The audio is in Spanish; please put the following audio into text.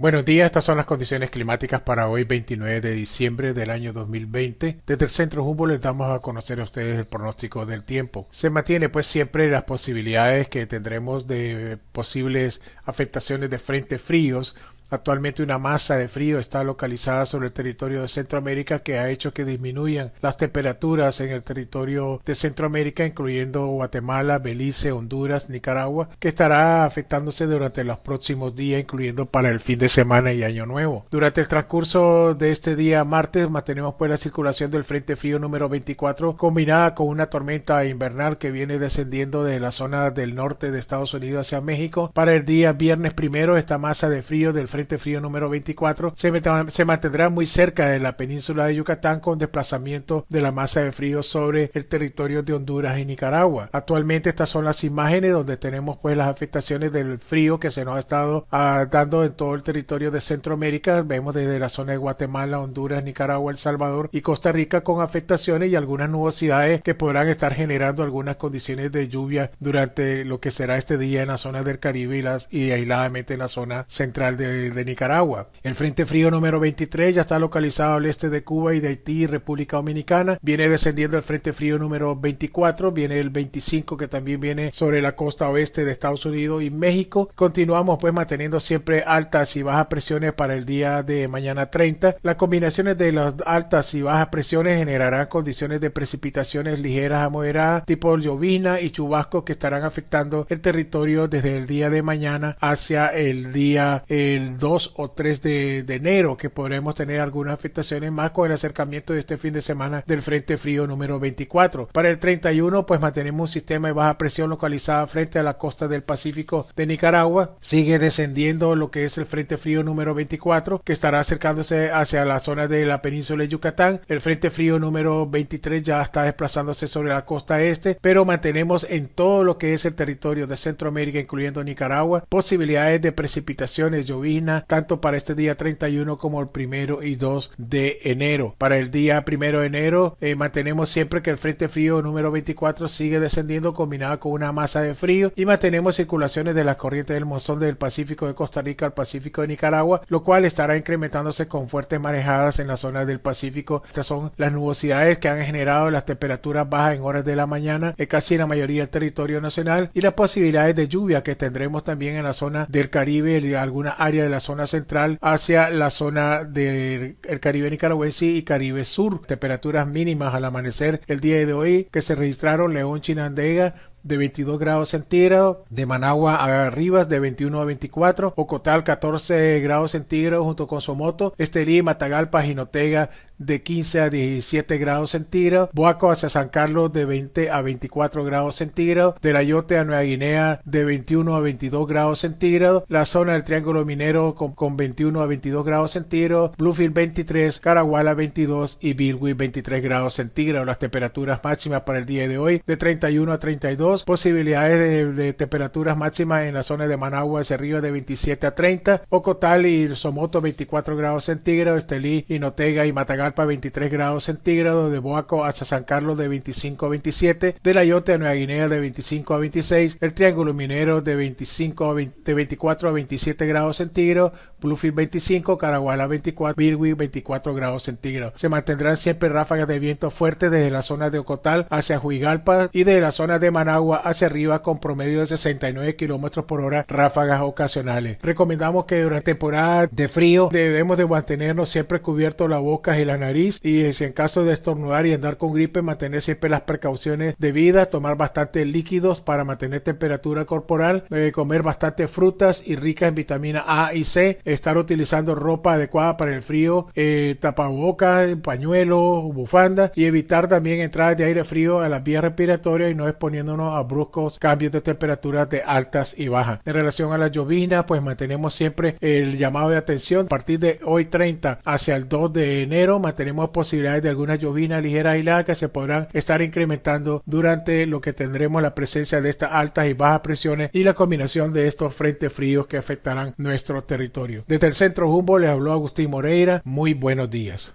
Buenos días, estas son las condiciones climáticas para hoy 29 de diciembre del año 2020. Desde el Centro Jumbo les damos a conocer a ustedes el pronóstico del tiempo. Se mantiene pues siempre las posibilidades que tendremos de posibles afectaciones de frente fríos Actualmente una masa de frío está localizada sobre el territorio de Centroamérica que ha hecho que disminuyan las temperaturas en el territorio de Centroamérica, incluyendo Guatemala, Belice, Honduras, Nicaragua, que estará afectándose durante los próximos días, incluyendo para el fin de semana y año nuevo. Durante el transcurso de este día martes mantenemos pues la circulación del Frente Frío número 24 combinada con una tormenta invernal que viene descendiendo de la zona del norte de Estados Unidos hacia México. Para el día viernes primero esta masa de frío del Frente Frío número 24 se, mantendrá muy cerca de la península de Yucatán con desplazamiento de la masa de frío sobre el territorio de Honduras y Nicaragua. Actualmente estas son las imágenes donde tenemos pues las afectaciones del frío que se nos ha estado ah, dando en todo el territorio de Centroamérica. Vemos desde la zona de Guatemala, Honduras, Nicaragua, El Salvador y Costa Rica con afectaciones y algunas nubosidades que podrán estar generando algunas condiciones de lluvia durante lo que será este día en la zona del Caribe y, aisladamente en la zona central de de Nicaragua. El Frente Frío número 23 ya está localizado al este de Cuba y de Haití República Dominicana. Viene descendiendo el Frente Frío número 24, viene el 25 que también viene sobre la costa oeste de Estados Unidos y México. Continuamos pues manteniendo siempre altas y bajas presiones para el día de mañana 30. Las combinaciones de las altas y bajas presiones generarán condiciones de precipitaciones ligeras a moderadas, tipo llovina y chubascos que estarán afectando el territorio desde el día de mañana hacia el día el 2 o 3 de, enero que podremos tener algunas afectaciones más con el acercamiento de este fin de semana del Frente Frío número 24. Para el 31 pues mantenemos un sistema de baja presión localizada frente a la costa del Pacífico de Nicaragua. Sigue descendiendo lo que es el Frente Frío número 24 que estará acercándose hacia la zona de la península de Yucatán. El Frente Frío número 23 ya está desplazándose sobre la costa este, pero mantenemos en todo lo que es el territorio de Centroamérica, incluyendo Nicaragua, posibilidades de precipitaciones, lluvias tanto para este día 31 como el primero y 2 de enero. Para el día primero de enero eh, mantenemos siempre que el frente frío número 24 sigue descendiendo combinado con una masa de frío y mantenemos circulaciones de las corrientes del monzón del Pacífico de Costa Rica al Pacífico de Nicaragua, lo cual estará incrementándose con fuertes marejadas en las zonas del Pacífico. Estas son las nubosidades que han generado las temperaturas bajas en horas de la mañana eh, en casi la mayoría del territorio nacional y las posibilidades de lluvia que tendremos también en la zona del Caribe y alguna área de zona central hacia la zona del Caribe nicaragüense y Caribe Sur. Temperaturas mínimas al amanecer el día de hoy que se registraron León Chinandega de 22 grados centígrados, de Managua a Rivas de 21 a 24, Ocotal 14 grados centígrados junto con Somoto, Estelí, Matagalpa, Jinotega de 15 a 17 grados centígrados, Boaco hacia San Carlos de 20 a 24 grados centígrados, de La Yote a Nueva Guinea de 21 a 22 grados centígrados, la zona del Triángulo Minero con, 21 a 22 grados centígrados, Bluefield 23, Caraguala 22 y Bilwi 23 grados centígrados. Las temperaturas máximas para el día de hoy de 31 a 32 posibilidades de, temperaturas máximas en la zona de Managua, Río de 27 a 30, Ocotal y Somoto 24 grados centígrados, Estelí y Notega y Matagalpa 23 grados centígrados, de Boaco hasta San Carlos de 25 a 27, de Layote a Nueva Guinea de 25 a 26, el Triángulo Minero de 25 a 24 a 27 grados centígrados, Bluefield 25, Caraguala 24, Birwi 24 grados centígrados. Se mantendrán siempre ráfagas de viento fuerte desde la zona de Ocotal hacia Juigalpa y de la zona de Managua agua hacia arriba con promedio de 69 kilómetros por hora ráfagas ocasionales. Recomendamos que durante temporada de frío debemos de mantenernos siempre cubiertos las boca y la nariz y en caso de estornudar y andar con gripe mantener siempre las precauciones debidas, tomar bastante líquidos para mantener temperatura corporal, eh, comer bastante frutas y ricas en vitamina A y C, estar utilizando ropa adecuada para el frío, eh, tapabocas, pañuelos, bufanda y evitar también entradas de aire frío a las vías respiratorias y no exponiéndonos a bruscos cambios de temperatura de altas y bajas. En relación a la llovina, pues mantenemos siempre el llamado de atención. A partir de hoy 30 hacia el 2 de enero mantenemos posibilidades de algunas llovinas ligeras y largas que se podrán estar incrementando durante lo que tendremos la presencia de estas altas y bajas presiones y la combinación de estos frentes fríos que afectarán nuestro territorio. Desde el centro Humbo, les habló Agustín Moreira. Muy buenos días.